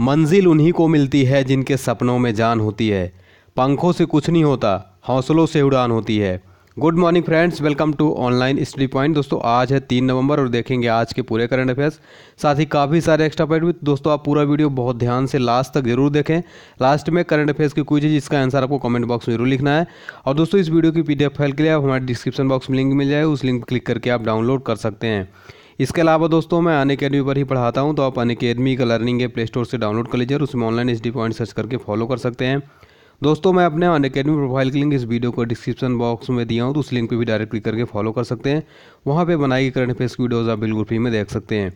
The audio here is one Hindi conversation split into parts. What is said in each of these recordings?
मंजिल उन्हीं को मिलती है जिनके सपनों में जान होती है पंखों से कुछ नहीं होता हौसलों से उड़ान होती है good morning friends welcome to online study point दोस्तों आज है तीन नवंबर और देखेंगे आज के पूरे करंट अफेयर्स साथ ही काफ़ी सारे एक्स्ट्रा पॉइंट भी दोस्तों आप पूरा वीडियो बहुत ध्यान से लास्ट तक जरूर देखें लास्ट में करंट अफेयर्स की कोई है जिसका आंसर आपको कमेंट बॉक्स में जरूर लिखना है और दोस्तों इस वीडियो की पी फाइल के लिए आप हमारे डिस्क्रिप्शन बॉक्स में लिंक मिल जाए उस लिंक क्लिक करके आप डाउनलोड कर सकते हैं इसके अलावा दोस्तों मैं अन अकेडमी पर ही पढ़ाता हूँ तो आप अन अकेडमी का लर्निंग है प्ले स्टोर से डाउनलोड कर लीजिए और उसमें online H D point search करके फॉलो कर सकते हैं दोस्तों मैं अपने अन अकेडमी प्रोफाइल की लिंक इस वीडियो को डिस्क्रिप्शन बॉक्स में दिया हूँ तो उस लिंक पर भी डायरेक्ट क्लिक करके फॉलो कर सकते हैं वहाँ पर बनाई गई करंट अफेयर्स वीडियोज़ आप बिल्कुल फ्री में देख सकते हैं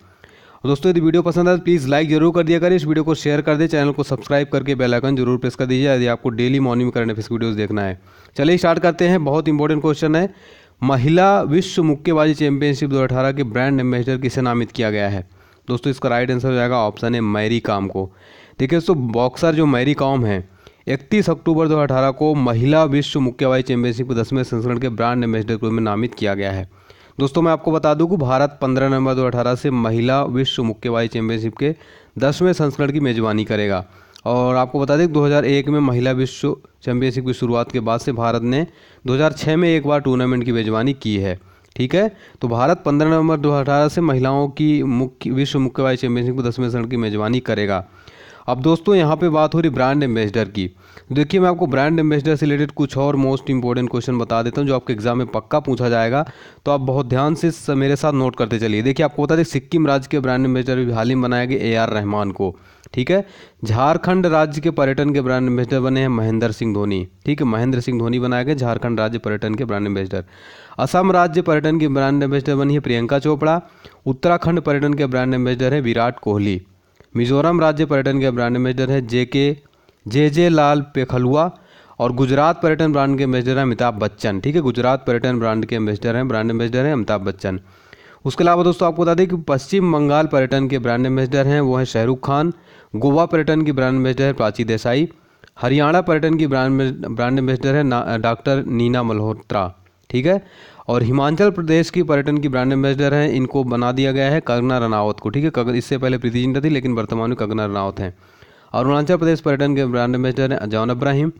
दोस्तों यदि वीडियो पसंद आए तो प्लीज़ लाइक जरूर कर दिया करें इस वीडियो को शेयर कर दें चैनल को सब्सक्राइब करके बेल आइकन जरूर प्रेस कर दीजिए यदि आपको डेली मॉर्निंग में करंट अफेयर्स वीडियोस देखना है चलिए स्टार्ट करते हैं बहुत इंपॉर्टेंट क्वेश्चन है महिला विश्व मुक्केबाजी चैंपियनशिप 2018 के ब्रांड एम्बेसडर किसे नामित किया गया है दोस्तों इसका राइट आंसर हो जाएगा ऑप्शन ए मैरी काम को देखिए दोस्तों बॉक्सर जो मैरी कॉम है 31 अक्टूबर 2018 को महिला विश्व मुक्केबाजी चैंपियनशिप के दसवें संस्करण के ब्रांड एम्बेसडर रूप में नामित किया गया है दोस्तों मैं आपको बता दूं कि भारत 15 नवंबर 2018 से महिला विश्व मुक्केबाजी चैंपियनशिप के दसवें संस्करण की मेजबानी करेगा और आपको बता दें 2001 में महिला विश्व चैंपियनशिप की शुरुआत के बाद से भारत ने 2006 में एक बार टूर्नामेंट की मेजबानी की है ठीक है तो भारत 15 नवंबर 2018 से महिलाओं की मुख्य विश्व मुक्केबाजी चैंपियनशिप को दसवें चरण की मेजबानी करेगा अब दोस्तों यहाँ पे बात हो रही ब्रांड एम्बेसडर की देखिए मैं आपको ब्रांड एम्बेसडर से रिलेटेड कुछ और मोस्ट इंपॉर्टेंट क्वेश्चन बता देता हूँ जो आपके एग्जाम में पक्का पूछा जाएगा तो आप बहुत ध्यान से मेरे साथ नोट करते चलिए देखिए आपको बता दें सिक्किम राज्य के ब्रांड एम्बेसडर भी हाल ही में बनाए गए ए आर रहमान को ठीक है झारखंड राज्य के पर्यटन के ब्रांड एम्बेसडर बने हैं महेंद्र सिंह धोनी ठीक है महेंद्र सिंह धोनी बनाए गए झारखंड राज्य पर्यटन के ब्रांड एम्बेसडर असम राज्य पर्यटन के ब्रांड एम्बेसडर बनी है प्रियंका चोपड़ा उत्तराखंड पर्यटन के ब्रांड एम्बेसडर है विराट कोहली मिजोरम राज्य पर्यटन के ब्रांड एम्बेसडर है जे के जे जे लाल पेखलुआ और गुजरात पर्यटन ब्रांड के एम्बेसडर हैं अमिताभ बच्चन ठीक है गुजरात पर्यटन ब्रांड के एम्बेसडर हैं ब्रांड एम्बेसडर हैं अमिताभ बच्चन उसके अलावा दोस्तों आपको बता दें कि पश्चिम बंगाल पर्यटन के ब्रांड एम्बेसडर हैं वो हैं शाहरुख खान गोवा पर्यटन की ब्रांड एम्बेसडर है प्राची देसाई हरियाणा पर्यटन की ब्रांड ब्रांड एम्बेसडर है डॉक्टर नीना मल्होत्रा ठीक है और हिमाचल प्रदेश की पर्यटन की ब्रांड एम्बेसडर हैं इनको बना दिया गया है कंगना रनावत को ठीक है इससे पहले प्रीति जिंटा थी लेकिन वर्तमान में कंगना रनावत हैं अरुणाचल प्रदेश पर्यटन के ब्रांड एम्बेसडर हैं अजान इब्राहिम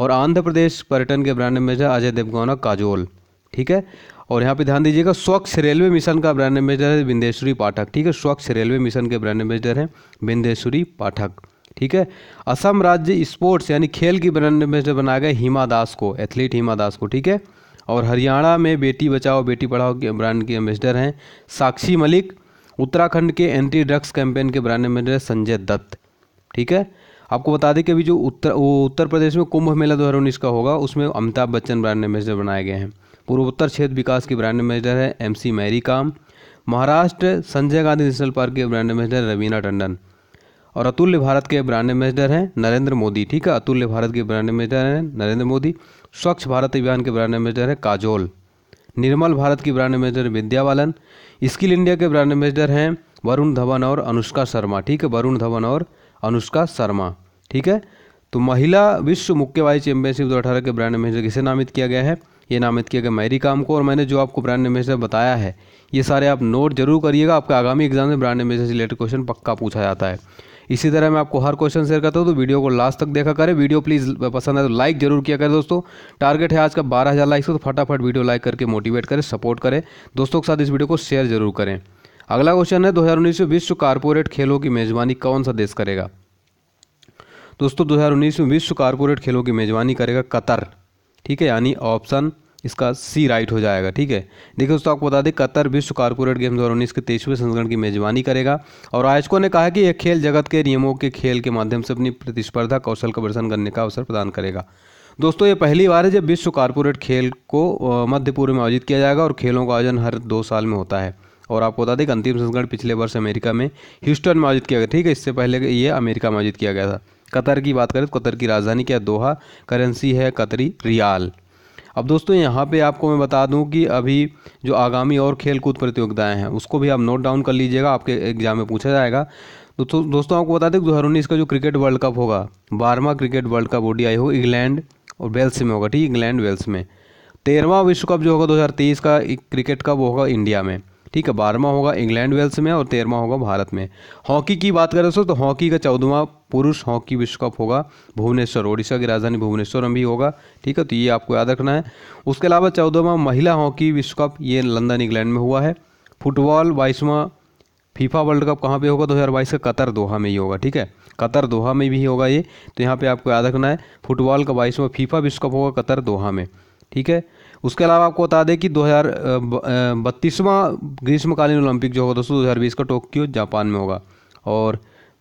और आंध्र प्रदेश पर्यटन के ब्रांड एम्बेसडर अजय देवगौना काजोल ठीक है और यहाँ पे ध्यान दीजिएगा स्वच्छ रेलवे मिशन का ब्रांड एम्बेसडर है बिंदेश्वरी पाठक ठीक है स्वच्छ रेलवे मिशन के ब्रांड एम्बेसडर हैं बिंदेश्वरी पाठक ठीक है असम राज्य स्पोर्ट्स यानी खेल की ब्रांड एम्बेसडर बनाया गया हिमा दास को एथलीट हिमा दास को ठीक है और हरियाणा में बेटी बचाओ बेटी पढ़ाओ के ब्रांड के एम्बेसडर हैं साक्षी मलिक उत्तराखंड के एंटी ड्रग्स कैंपेन के ब्रांड एम्बेसडर संजय दत्त ठीक है आपको बता दें कि अभी जो उत्तर वो उत्तर प्रदेश में कुंभ मेला दो उन्नीस का होगा उसमें अमिताभ बच्चन ब्रांड एम्बेसडर बनाए गए हैं पूर्वोत्तर क्षेत्र विकास के ब्रांड एम्बेसडर है M C Mary Kom Maharashtra Sanjay Gandhi national park के ब्रांड एम्बेसडर रवीना टंडन और अतुल्य भारत के ब्रांड एम्बेसडर हैं नरेंद्र मोदी ठीक है अतुल्य भारत के ब्रांड एम्बेसडर हैं नरेंद्र मोदी स्वच्छ भारत अभियान के ब्रांड एम्बेसडर है काजोल निर्मल भारत की brand ambassador Vidya Balan skill India के ब्रांड एम्बेसडर हैं वरुण धवन और अनुष्का शर्मा ठीक है वरुण धवन और अनुष्का शर्मा ठीक है तो महिला विश्व मुक्केबाजी चैंपियनशिप दो अठारह के ब्रांड एम्बेसडर किसे नामित किया गया है ये नामित किया गया मैरी काम को और मैंने जो आपको ब्रांड एम्बेसडर बताया है ये सारे आप नोट जरूर करिएगा आपके आगामी एग्जाम में ब्रांड एम्बेसडर से रिलेटेड क्वेश्चन पक्का पूछा जाता है इसी तरह मैं आपको हर क्वेश्चन शेयर करता हूँ तो वीडियो को लास्ट तक देखा करें वीडियो प्लीज़ पसंद है तो लाइक जरूर किया करें दोस्तों टारगेट है आज का बारह हज़ार लाइक तो फटाफट वीडियो लाइक करके मोटिवेट करें सपोर्ट करें दोस्तों के साथ इस वीडियो को शेयर जरूर करें अगला क्वेश्चन है दो उन्नीस में विश्व कारपोरेट खेलों की मेज़बानी कौन सा देश करेगा दोस्तों दो हजार उन्नीस में विश्व कारपोरेट खेलों की मेज़बानी करेगा कतर ठीक है यानी ऑप्शन इसका सी राइट हो जाएगा ठीक है देखिए दोस्तों आपको बता दें कतर विश्व कारपोरेट गेम दो हज़ार के तेईसवें संस्करण की मेजबानी करेगा और आयोजकों ने कहा कि यह खेल जगत के नियमों के खेल के माध्यम से अपनी प्रतिस्पर्धा कौशल का प्रदर्शन करने का अवसर प्रदान करेगा दोस्तों ये पहली बार है जब विश्व कारपोरेट खेल को मध्य पूर्व में आयोजित किया जाएगा और खेलों का आयोजन हर दो साल में होता है और आपको बता दें कि अंतिम संस्करण पिछले वर्ष अमेरिका में ह्यूस्टन में आयोजित किया गया ठीक है इससे पहले ये अमेरिका में आयोजित किया गया था कतर की बात करें तो कतर की राजधानी क्या दोहा करेंसी है कतरी रियाल अब दोस्तों यहाँ पे आपको मैं बता दूँ कि अभी जो आगामी और खेलकूद प्रतियोगिताएँ हैं उसको भी आप नोट डाउन कर लीजिएगा आपके एग्जाम में पूछा जाएगा दोस्तों दोस्तों आपको बता दें दो हज़ार उन्नीस का जो क्रिकेट वर्ल्ड कप होगा बारहवा क्रिकेट वर्ल्ड कप आई होगा इंग्लैंड और वेल्स में होगा ठीक इंग्लैंड वेल्स में तेरहवा विश्व कप जो होगा दो हज़ार तेईस का क्रिकेट कप होगा इंडिया में ठीक है बारहवा होगा इंग्लैंड वेल्स में और तेरहवा होगा भारत में हॉकी की बात करें दोस्तों तो हॉकी का चौदहवा पुरुष हॉकी विश्व कप होगा भुवनेश्वर ओडिशा की राजधानी भुवनेश्वर में भी होगा ठीक है तो ये आपको याद रखना है उसके अलावा चौदहवा महिला हॉकी विश्व कप ये लंदन इंग्लैंड में हुआ है फुटबॉल बाईसवां फीफा वर्ल्ड कप कहाँ पे होगा 2022 का कतर दोहा में ही होगा ठीक है कतर दोहा में भी होगा ये तो यहाँ पे आपको याद रखना है फुटबॉल का बाईसवां फीफा विश्व कप होगा कतर दोहा में ठीक है उसके अलावा आपको बता दें कि दो हज़ार ग्रीष्मकालीन ओलंपिक जो होगा दोस्तों दो हज़ार बीस का टोक्यो जापान में होगा और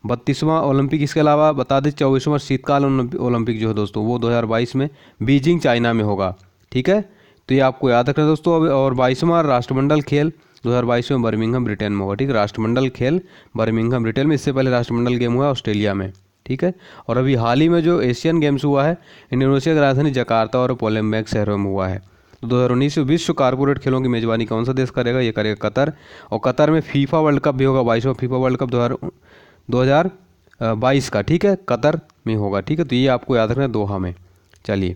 बत्तीसवां ओलंपिक इसके अलावा बता दें चौबीसवां शीतकाल ओलंपिक जो है दोस्तों वो 2022 में बीजिंग चाइना में होगा ठीक है तो ये आपको याद रखना दोस्तों अब और बाईसवां राष्ट्रमंडल खेल 2022 में बर्मिंघम ब्रिटेन में होगा ठीक है राष्ट्रमंडल खेल बर्मिंघम ब्रिटेन में इससे पहले राष्ट्रमंडल गेम हुआ ऑस्ट्रेलिया में ठीक है और अभी हाल ही में जो एशियन गेम्स हुआ है इंडोनेशिया की राजधानी जकार्ता और पोलम्बैक शहरों में हुआ है तो दो हज़ार उन्नीस विश्व कारपोरेट खेलों की मेज़बानी कौन सा देश करेगा ये करेगा कतर और कतर में फीफा वर्ल्ड कप भी होगा बाईसवा फीफा वर्ल्ड कप दो हज़ार दो हज़ार बाईस का ठीक है कतर में होगा ठीक है तो ये आपको याद रखना है दोहा में चलिए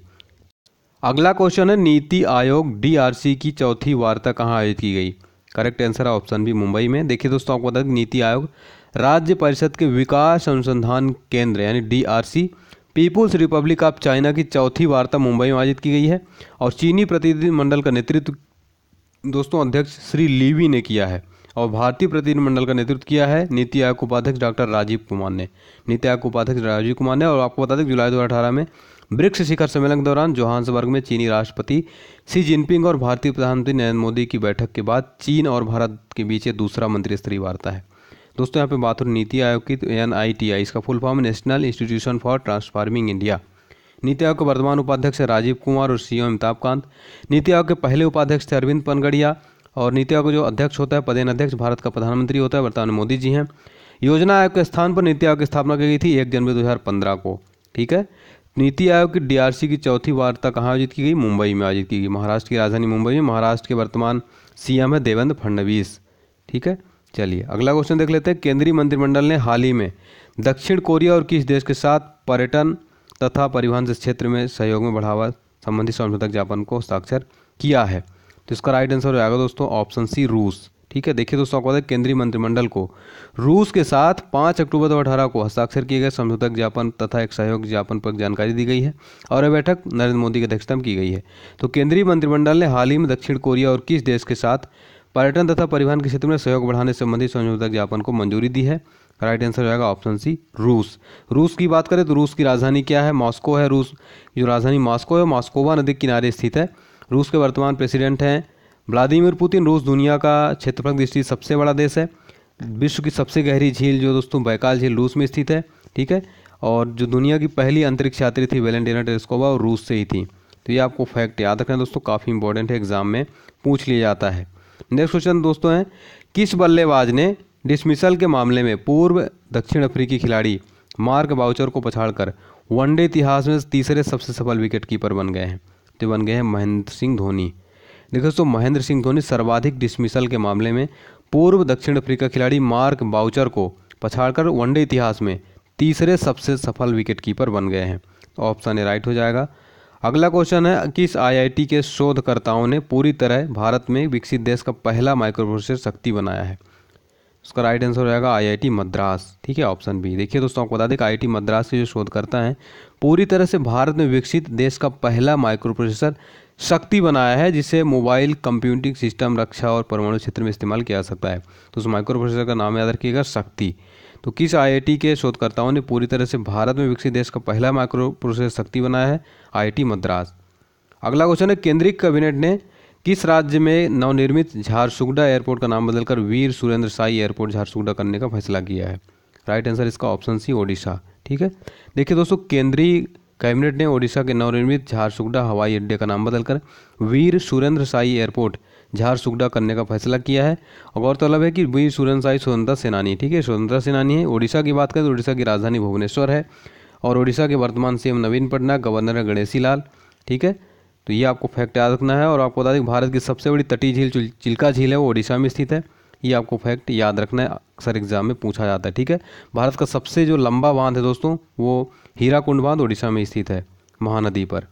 अगला क्वेश्चन है नीति आयोग डी की चौथी वार्ता कहाँ आयोजित की गई करेक्ट आंसर है ऑप्शन भी मुंबई में देखिए दोस्तों आपको बता दें नीति आयोग राज्य परिषद के विकास अनुसंधान केंद्र यानी D R People's Republic of China की चौथी वार्ता मुंबई में आयोजित की गई है और चीनी प्रतिनिधिमंडल का नेतृत्व दोस्तों अध्यक्ष श्री लीवी ने किया है और भारतीय प्रतिनिधिमंडल का नेतृत्व किया है नीति आयोग उपाध्यक्ष डॉक्टर राजीव कुमार ने नीति आयोग उपाध्यक्ष राजीव कुमार ने और आपको बता दें जुलाई दो में ब्रिक्स शिखर सम्मेलन के दौरान जोहान्सबर्ग में चीनी राष्ट्रपति शी जिनपिंग और भारतीय प्रधानमंत्री नरेंद्र मोदी की बैठक के बाद चीन और भारत के बीच दूसरा मंत्री स्तरीय वार्ता है दोस्तों यहाँ पे बात हो रही नीति आयोग की तो एन आई टी आई इसका full form national institution for transforming India NITI Aayog के वर्तमान उपाध्यक्ष है राजीव कुमार और सीएम अमिताभ कांत नीति आयोग के पहले उपाध्यक्ष थे अरविंद पनगड़िया और नीति आयोग का जो अध्यक्ष होता है पदेन अध्यक्ष भारत का प्रधानमंत्री होता है वर्तमान मोदी जी हैं योजना आयोग के स्थान पर नीति आयोग की स्थापना की गई थी एक जनवरी पंद्रह को ठीक है नीति आयोग की डीआरसी की चौथी वार्ता कहाँ आयोजित की गई मुंबई में आयोजित की गई महाराष्ट्र की राजधानी मुंबई में महाराष्ट्र के वर्तमान सीएम है देवेंद्र फडणवीस ठीक है चलिए अगला क्वेश्चन देख लेते हैं केंद्रीय मंत्रिमंडल ने हाल ही में दक्षिण कोरिया और किस देश के साथ पर्यटन तथा परिवहन क्षेत्र में सहयोग में बढ़ावा संबंधी समझौता ज्ञापन को हस्ताक्षर किया है तो इसका राइट आंसर हो जाएगा दोस्तों ऑप्शन सी रूस ठीक है देखिए दोस्तों आपको केंद्रीय मंत्रिमंडल को रूस के साथ पाँच अक्टूबर दो अठारह को हस्ताक्षर किए गए समझौता ज्ञापन तथा एक सहयोग ज्ञापन पर जानकारी दी गई है और यह बैठक नरेंद्र मोदी की अध्यक्षता में की गई है तो केंद्रीय मंत्रिमंडल ने हाल ही में दक्षिण कोरिया और किस देश के साथ पर्यटन तथा परिवहन के क्षेत्र में सहयोग बढ़ाने संबंधी समझौता ज्ञापन को मंजूरी दी है राइट आंसर हो जाएगा ऑप्शन सी रूस रूस की बात करें तो रूस की राजधानी क्या है मॉस्को है रूस जो राजधानी मॉस्को है मॉस्कोवा नदी किनारे स्थित है रूस के वर्तमान प्रेसिडेंट हैं व्लादिमिर पुतिन रूस दुनिया का क्षेत्रफल दृष्टि सबसे बड़ा देश है विश्व की सबसे गहरी झील जो दोस्तों बैकाल झील रूस में स्थित है ठीक है और जो दुनिया की पहली अंतरिक्ष यात्री थी वेलेंटीना टेस्कोवा वो रूस से ही थी तो ये आपको फैक्ट याद रखना दोस्तों काफ़ी इंपॉर्टेंट है एग्ज़ाम में पूछ लिया जाता है नेक्स्ट क्वेश्चन दोस्तों हैं किस बल्लेबाज ने डिसमिसल के मामले में पूर्व दक्षिण अफ्रीकी खिलाड़ी मार्क बाउचर को पछाड़कर वनडे इतिहास में तीसरे सबसे सफल विकेट कीपर बन गए हैं तो बन गए हैं महेंद्र सिंह धोनी देखो दोस्तों महेंद्र सिंह धोनी सर्वाधिक डिसमिसल के मामले में पूर्व दक्षिण अफ्रीका खिलाड़ी मार्क बाउचर को पछाड़कर वनडे इतिहास में तीसरे सबसे सफल विकेटकीपर बन गए हैं ऑप्शन ए राइट हो जाएगा अगला क्वेश्चन है किस आईआईटी के शोधकर्ताओं ने पूरी तरह भारत में विकसित देश का पहला माइक्रोप्रोसेसर शक्ति बनाया है उसका राइट आंसर हो जाएगा आईआईटी मद्रास ठीक है ऑप्शन बी देखिए दोस्तों आपको बता दें कि आई मद्रास के जो शोधकर्ता हैं पूरी तरह से भारत में विकसित देश का पहला माइक्रोप्रोसेसर शक्ति बनाया है जिसे मोबाइल कंप्यूटिंग सिस्टम रक्षा और परमाणु क्षेत्र में इस्तेमाल किया जा सकता है तो उस माइक्रो प्रोसेसर का नाम याद रखिएगा शक्ति तो किस आईआईटी के शोधकर्ताओं ने पूरी तरह से भारत में विकसित देश का पहला माइक्रो प्रोसेसर शक्ति बनाया है आईआईटी मद्रास अगला क्वेश्चन है केंद्रीय कैबिनेट ने किस राज्य में नवनिर्मित झारसुगडा एयरपोर्ट का नाम बदलकर वीर सुरेंद्र साई एयरपोर्ट झारसुगडा करने का फैसला किया है राइट आंसर इसका ऑप्शन सी ओडिशा ठीक है देखिए दोस्तों केंद्रीय कैबिनेट ने ओडिशा के नवनिर्मित झारसुगडा हवाई अड्डे का नाम बदलकर वीर सुरेंद्र साई एयरपोर्ट झारसुगडा करने का फैसला किया है और गौरतलब तो है कि वीर सुरेंद्र साई स्वतंत्रता सेनानी ठीक है स्वतंत्रता सेनानी है ओडिशा की बात करें तो ओडिशा की राजधानी भुवनेश्वर है और ओडिशा के वर्तमान सीएम नवीन पटनायक गवर्नर है गणेशी लाल ठीक है तो ये आपको फैक्ट याद रखना है और आपको बता दें भारत की सबसे बड़ी तटीय झील चिल्का झील है वो ओडिशा में स्थित है ये आपको फैक्ट याद रखना है अक्सर एग्जाम में पूछा जाता है ठीक है भारत का सबसे जो लंबा बांध है दोस्तों वो हीराकुंड बांध उड़ीसा में स्थित है महानदी पर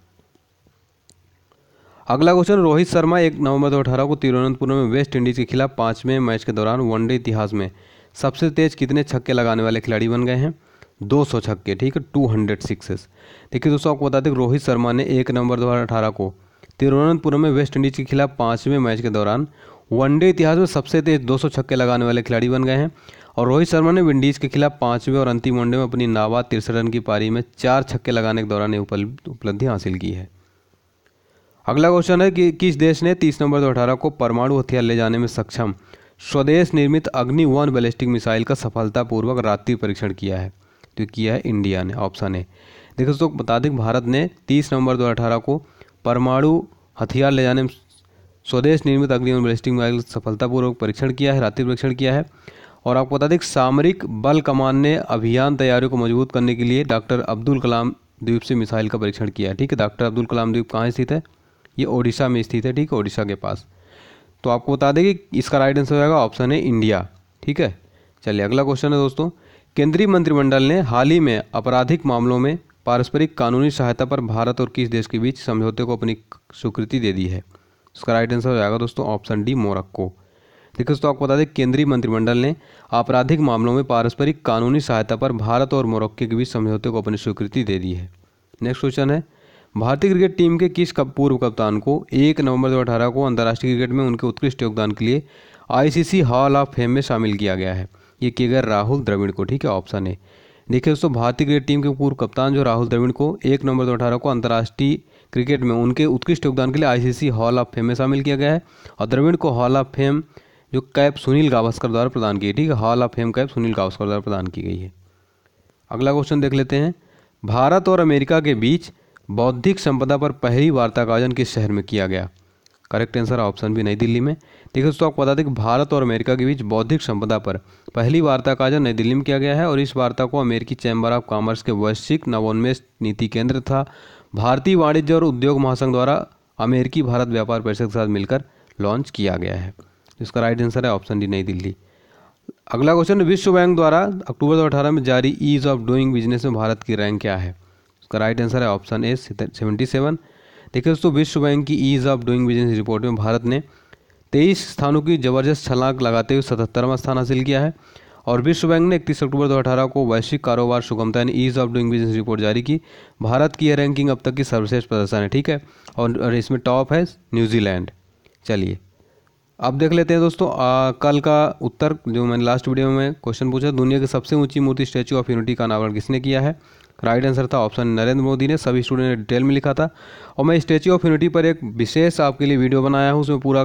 अगला क्वेश्चन रोहित शर्मा एक नवंबर दो अठारह को तिरुवनंतपुरम में वेस्ट इंडीज के खिलाफ पांचवें मैच के दौरान वनडे इतिहास में सबसे तेज कितने छक्के लगाने वाले खिलाड़ी बन गए हैं 200 छक्के ठीक है टू हंड्रेड सिक्सेस देखिए दोस्तों आपको बता दें रोहित शर्मा ने एक नवंबर दो को तिरुवनंतपुरम में वेस्ट इंडीज के खिलाफ पाँचवें मैच के दौरान वनडे इतिहास में सबसे तेज दो छक्के लगाने वाले खिलाड़ी बन गए हैं और रोहित शर्मा ने विंडीज के खिलाफ पांचवें और अंतिम वनडे में अपनी नाबाद तिरसठ रन की पारी में चार छक्के लगाने के दौरान उपलब्धि हासिल की है अगला क्वेश्चन है कि किस देश ने तीस नंबर दो अठारह को परमाणु हथियार ले जाने में सक्षम स्वदेश निर्मित अग्नि वन बैलिस्टिक मिसाइल का सफलतापूर्वक रात्रि परीक्षण किया है तो किया है इंडिया ने ऑप्शन ए देखो दोस्तों बता दें भारत ने 30 नवंबर 2018 को परमाणु हथियार ले जाने में स्वदेश निर्मित अग्निवन बैलिस्टिक मिसाइल सफलतापूर्वक परीक्षण किया है रात्रि परीक्षण किया है और आपको बता दें सामरिक बल कमान ने अभियान तैयारियों को मजबूत करने के लिए डॉक्टर अब्दुल कलाम द्वीप से मिसाइल का परीक्षण किया है ठीक है डॉक्टर अब्दुल कलाम द्वीप कहाँ स्थित है ये ओडिशा में स्थित है ठीक है ओडिशा के पास तो आपको बता दें कि इसका राइट आंसर हो जाएगा ऑप्शन है इंडिया ठीक है चलिए अगला क्वेश्चन है दोस्तों केंद्रीय मंत्रिमंडल ने हाल ही में आपराधिक मामलों में पारस्परिक कानूनी सहायता पर भारत और किस देश के बीच समझौते को अपनी स्वीकृति दे दी है उसका राइट आंसर हो जाएगा दोस्तों ऑप्शन डी मोरक्को देखिए दोस्तों आपको बता दें केंद्रीय मंत्रिमंडल ने आपराधिक मामलों में पारस्परिक कानूनी सहायता पर भारत और मोरक्को के बीच समझौते को अपनी स्वीकृति दे दी है नेक्स्ट क्वेश्चन है भारतीय क्रिकेट टीम के किस कप पूर्व कप्तान को एक नवंबर दो अठारह को अंतर्राष्ट्रीय क्रिकेट में उनके उत्कृष्ट योगदान के लिए आईसीसी हॉल ऑफ फेम में शामिल किया गया है ये किया गए राहुल द्रविड़ को ठीक है ऑप्शन है देखिए दोस्तों भारतीय क्रिकेट टीम के पूर्व कप्तान जो राहुल द्रविड़ को एक नवंबर दो अठारह को अंतर्राष्ट्रीय क्रिकेट में उनके उत्कृष्ट योगदान के लिए आईसीसी हॉल ऑफ फेम में शामिल किया गया है और द्रविड़ को हॉल ऑफ फेम जो कैप सुनील गावस्कर द्वारा प्रदान की ठीक है hall of fame cap Sunil Gavaskar द्वारा प्रदान की गई है अगला क्वेश्चन देख लेते हैं भारत और अमेरिका के बीच बौद्धिक संपदा पर पहली वार्ता का आयोजन किस शहर में किया गया करेक्ट आंसर ऑप्शन भी नई दिल्ली में देखिए दोस्तों आपको बता दें कि भारत और अमेरिका के बीच बौद्धिक संपदा पर पहली वार्ता का आयोजन नई दिल्ली में किया गया है और इस वार्ता को अमेरिकी चैम्बर ऑफ कॉमर्स के वैश्विक नवोन्मेष नीति केंद्र था भारतीय वाणिज्य और उद्योग महासंघ द्वारा अमेरिकी भारत व्यापार परिषद के साथ मिलकर लॉन्च किया गया है इसका राइट आंसर है ऑप्शन डी नई दिल्ली अगला क्वेश्चन विश्व बैंक द्वारा अक्टूबर दो में जारी ईज ऑफ डूइंग बिजनेस में भारत की रैंक क्या है इसका राइट आंसर है ऑप्शन ए सेवेंटी सेवन देखिए दोस्तों विश्व बैंक की ease of doing business report में भारत ने तेईस स्थानों की जबरदस्त छलांक लगाते हुए सतहत्तरवां स्थान हासिल किया है और विश्व बैंक ने इकतीस अक्टूबर 2018 को वैश्विक कारोबार सुगमता यानी ease of doing business report जारी की भारत की यह रैंकिंग अब तक की सर्वश्रेष्ठ प्रदर्शन है ठीक है और इसमें टॉप है न्यूजीलैंड चलिए अब देख लेते हैं दोस्तों आ, कल का उत्तर जो मैंने लास्ट वीडियो में क्वेश्चन पूछा दुनिया की सबसे ऊंची मूर्ति स्टैचू ऑफ यूनिटी का अनावरण किसने किया है राइट आंसर था ऑप्शन नरेंद्र मोदी ने सभी स्टूडेंट ने डिटेल में लिखा था और मैं स्टैचू ऑफ यूनिटी पर एक विशेष आपके लिए वीडियो बनाया हूँ उसमें पूरा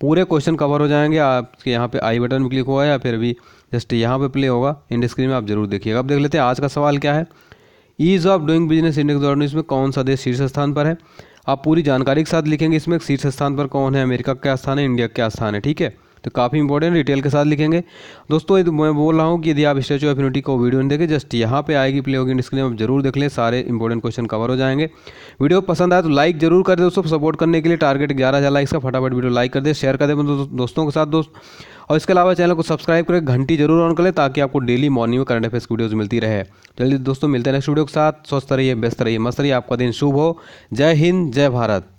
पूरे क्वेश्चन कवर हो जाएंगे आपके यहाँ पे आई बटन भी क्लिक हुआ है या फिर भी जस्ट यहाँ पे प्ले होगा इंड स्क्रीन में आप जरूर देखिएगा अब देख लेते हैं आज का सवाल क्या है ease of doing business index dot में कौन सा देश शीर्ष स्थान पर है आप पूरी जानकारी के साथ लिखेंगे इसमें शीर्ष स्थान पर कौन है अमेरिका का क्या स्थान है इंडिया क्या स्थान है ठीक है तो काफ़ी इंपॉर्टेंट डिटेल के साथ लिखेंगे दोस्तों तो मैं बोल रहा हूँ कि यदि आप ऑफ एफिनिटी को वीडियो नहीं देखें जस्ट यहाँ पे आएगी प्ले होगी डिस्क्रीन आप जरूर देख लें सारे इंपॉर्टेंट क्वेश्चन कवर हो जाएंगे वीडियो पसंद आए तो लाइक जरूर कर दे दोस्तों सपोर्ट करने के लिए टारगेट ग्यारह हज़ार लाइक्स का फटाफट वीडियो लाइक कर दे शेयर कर दे दोस्तों के साथ दोस्त और इसके अलावा चैनल को सब्सक्राइब करें घंटी जरूर ऑन करें ताकि आपको डेली मॉर्निंग में करंट अफेयर्स की वीडियोज़ मिलती रहे जल्दी दोस्तों मिलते हैं नेक्स्ट वीडियो के साथ स्वस्थ रहिए बेस्त रहिए मस्त रहिए आपका दिन शुभ हो जय हिंद जय भारत